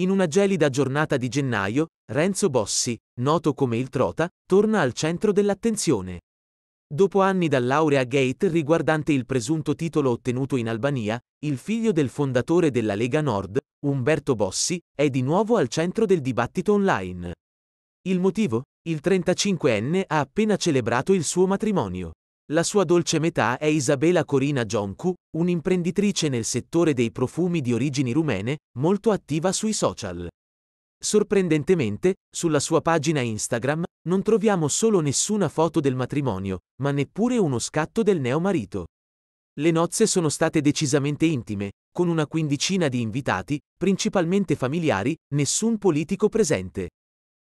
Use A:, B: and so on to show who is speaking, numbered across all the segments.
A: In una gelida giornata di gennaio, Renzo Bossi, noto come il Trota, torna al centro dell'attenzione. Dopo anni da laurea Gate riguardante il presunto titolo ottenuto in Albania, il figlio del fondatore della Lega Nord, Umberto Bossi, è di nuovo al centro del dibattito online. Il motivo? Il 35enne ha appena celebrato il suo matrimonio. La sua dolce metà è Isabela Corina Gioncu, un'imprenditrice nel settore dei profumi di origini rumene, molto attiva sui social. Sorprendentemente, sulla sua pagina Instagram, non troviamo solo nessuna foto del matrimonio, ma neppure uno scatto del neo marito. Le nozze sono state decisamente intime, con una quindicina di invitati, principalmente familiari, nessun politico presente.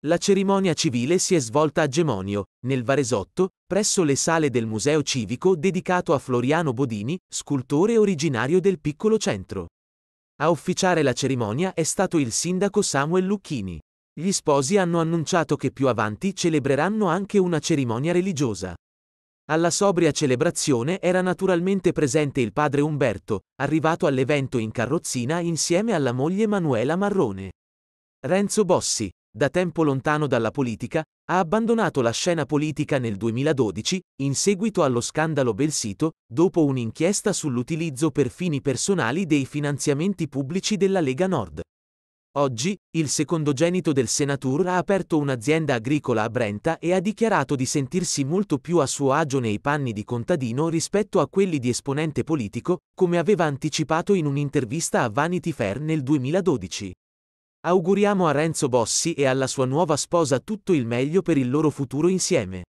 A: La cerimonia civile si è svolta a Gemonio, nel Varesotto, presso le sale del Museo Civico dedicato a Floriano Bodini, scultore originario del piccolo centro. A officiare la cerimonia è stato il sindaco Samuel Lucchini. Gli sposi hanno annunciato che più avanti celebreranno anche una cerimonia religiosa. Alla sobria celebrazione era naturalmente presente il padre Umberto, arrivato all'evento in carrozzina insieme alla moglie Manuela Marrone. Renzo Bossi, da tempo lontano dalla politica, ha abbandonato la scena politica nel 2012, in seguito allo scandalo Belsito, dopo un'inchiesta sull'utilizzo per fini personali dei finanziamenti pubblici della Lega Nord. Oggi, il secondogenito del Senatur ha aperto un'azienda agricola a Brenta e ha dichiarato di sentirsi molto più a suo agio nei panni di contadino rispetto a quelli di esponente politico, come aveva anticipato in un'intervista a Vanity Fair nel 2012. Auguriamo a Renzo Bossi e alla sua nuova sposa tutto il meglio per il loro futuro insieme.